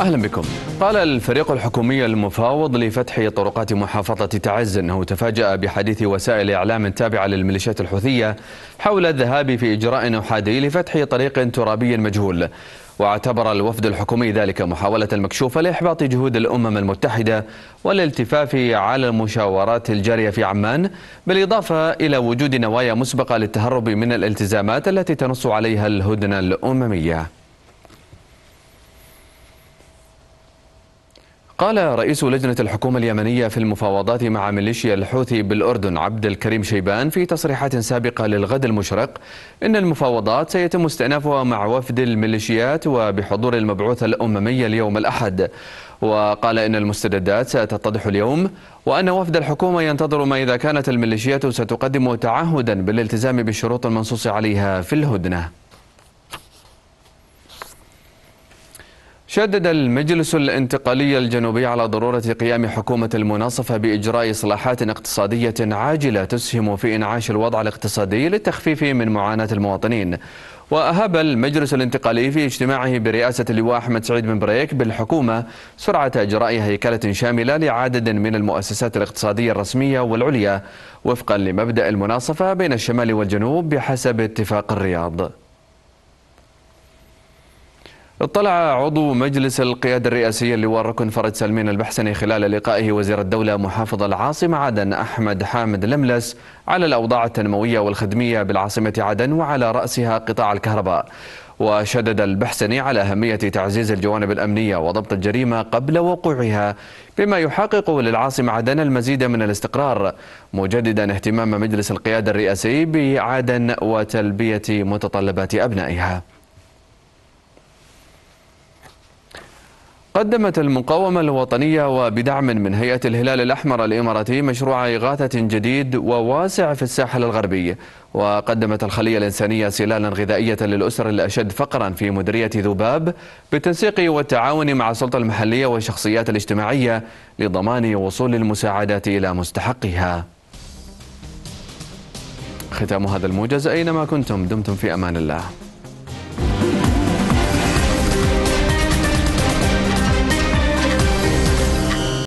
أهلا بكم قال الفريق الحكومي المفاوض لفتح طرقات محافظة تعز أنه تفاجأ بحديث وسائل إعلام تابعة للميليشيات الحوثية حول الذهاب في إجراء أحادي لفتح طريق ترابي مجهول واعتبر الوفد الحكومي ذلك محاولة مكشوفة لإحباط جهود الأمم المتحدة والالتفاف على المشاورات الجارية في عمان بالإضافة إلى وجود نوايا مسبقة للتهرب من الالتزامات التي تنص عليها الهدنة الأممية قال رئيس لجنة الحكومة اليمنية في المفاوضات مع ميليشيا الحوثي بالأردن عبد الكريم شيبان في تصريحات سابقة للغد المشرق إن المفاوضات سيتم استئنافها مع وفد الميليشيات وبحضور المبعوث الأممي اليوم الأحد وقال إن المستجدات ستتضح اليوم وأن وفد الحكومة ينتظر ما إذا كانت الميليشيات ستقدم تعهدا بالالتزام بالشروط المنصوص عليها في الهدنة شدد المجلس الانتقالي الجنوبي على ضرورة قيام حكومة المناصفة بإجراء إصلاحات اقتصادية عاجلة تسهم في إنعاش الوضع الاقتصادي للتخفيف من معاناة المواطنين وأهب المجلس الانتقالي في اجتماعه برئاسة اللواء أحمد سعيد بن بريك بالحكومة سرعة إجراء هيكلة شاملة لعدد من المؤسسات الاقتصادية الرسمية والعليا وفقا لمبدأ المناصفة بين الشمال والجنوب بحسب اتفاق الرياض اطلع عضو مجلس القيادة الرئاسية اللواء الركن فرج سلمين البحسني خلال لقائه وزير الدولة محافظ العاصمة عدن أحمد حامد لملس على الأوضاع التنموية والخدمية بالعاصمة عدن وعلى رأسها قطاع الكهرباء وشدد البحسني على أهمية تعزيز الجوانب الأمنية وضبط الجريمة قبل وقوعها بما يحقق للعاصمة عدن المزيد من الاستقرار مجددا اهتمام مجلس القيادة الرئاسي بعدن وتلبية متطلبات أبنائها قدمت المقاومة الوطنية وبدعم من هيئة الهلال الأحمر الإماراتي مشروع إغاثة جديد وواسع في الساحل الغربي وقدمت الخلية الإنسانية سلالا غذائية للأسر الأشد فقرا في مدرية ذباب بالتنسيق والتعاون مع السلطة المحلية والشخصيات الاجتماعية لضمان وصول المساعدات إلى مستحقها ختام هذا الموجز أينما كنتم دمتم في أمان الله